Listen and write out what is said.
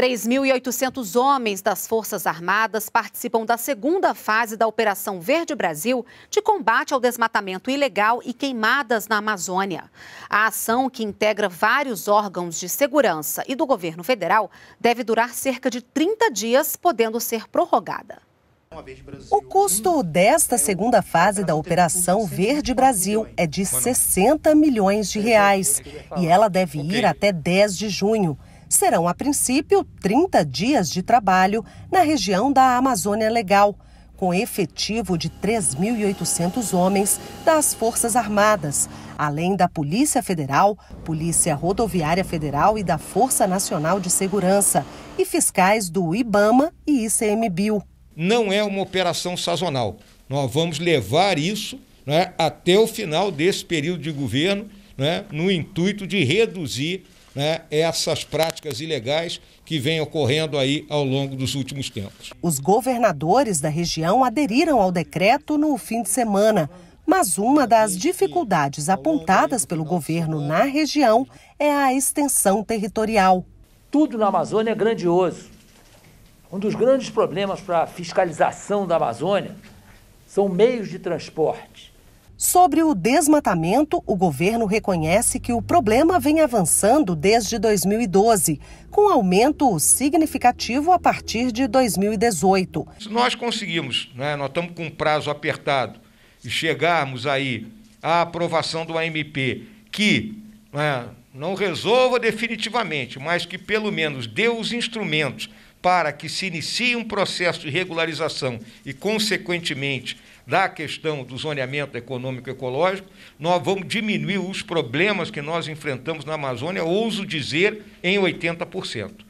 3.800 homens das Forças Armadas participam da segunda fase da Operação Verde Brasil de combate ao desmatamento ilegal e queimadas na Amazônia. A ação, que integra vários órgãos de segurança e do governo federal, deve durar cerca de 30 dias, podendo ser prorrogada. O custo desta segunda fase da Operação Verde Brasil é de 60 milhões de reais e ela deve ir até 10 de junho serão, a princípio, 30 dias de trabalho na região da Amazônia Legal, com efetivo de 3.800 homens das Forças Armadas, além da Polícia Federal, Polícia Rodoviária Federal e da Força Nacional de Segurança, e fiscais do IBAMA e ICMBio. Não é uma operação sazonal. Nós vamos levar isso né, até o final desse período de governo, né, no intuito de reduzir né, essas práticas ilegais que vêm ocorrendo aí ao longo dos últimos tempos. Os governadores da região aderiram ao decreto no fim de semana. Mas uma das dificuldades apontadas pelo governo na região é a extensão territorial. Tudo na Amazônia é grandioso. Um dos grandes problemas para a fiscalização da Amazônia são meios de transporte. Sobre o desmatamento, o governo reconhece que o problema vem avançando desde 2012, com aumento significativo a partir de 2018. Se nós conseguimos, né, nós estamos com um prazo apertado, e chegarmos aí à aprovação do AMP que né, não resolva definitivamente, mas que pelo menos dê os instrumentos para que se inicie um processo de regularização e, consequentemente, da questão do zoneamento econômico ecológico, nós vamos diminuir os problemas que nós enfrentamos na Amazônia, ouso dizer, em 80%.